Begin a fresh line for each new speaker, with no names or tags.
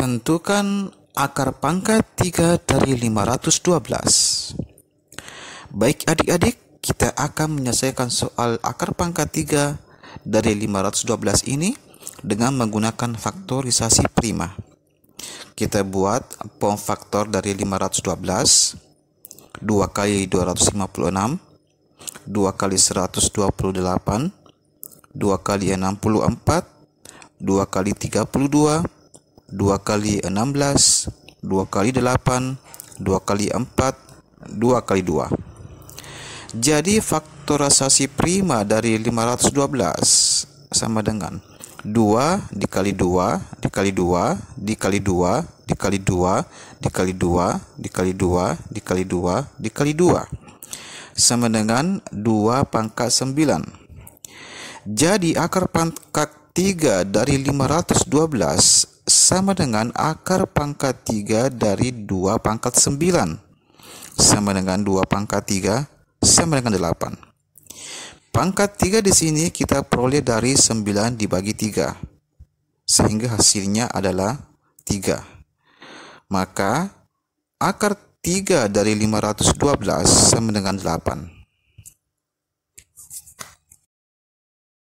Tentukan akar pangkat 3 dari 512. Baik adik-adik, kita akan menyelesaikan soal akar pangkat 3 dari 512 ini dengan menggunakan faktorisasi prima. Kita buat pom faktor dari 512 2 kali 256 2 kali 128 2 kali 64 2 kali 32 2 kali 16, 2 kali 8, 2 kali 4, 2 kali 2. Jadi faktorisasi prima dari 512 sama dengan 2 dikali 2 dikali 2 dikali 2 dikali 2 dikali 2 dikali 2 dikali 2 dikali 2 sama dengan 2 pangkat 9. Jadi akar pangkat 3 dari 512 sama dengan akar pangkat 3 dari 2 pangkat 9 sama dengan 2 pangkat 3 sama dengan 8 pangkat 3 di sini kita peroleh dari 9 dibagi 3 sehingga hasilnya adalah 3 maka akar 3 dari 512 sama dengan 8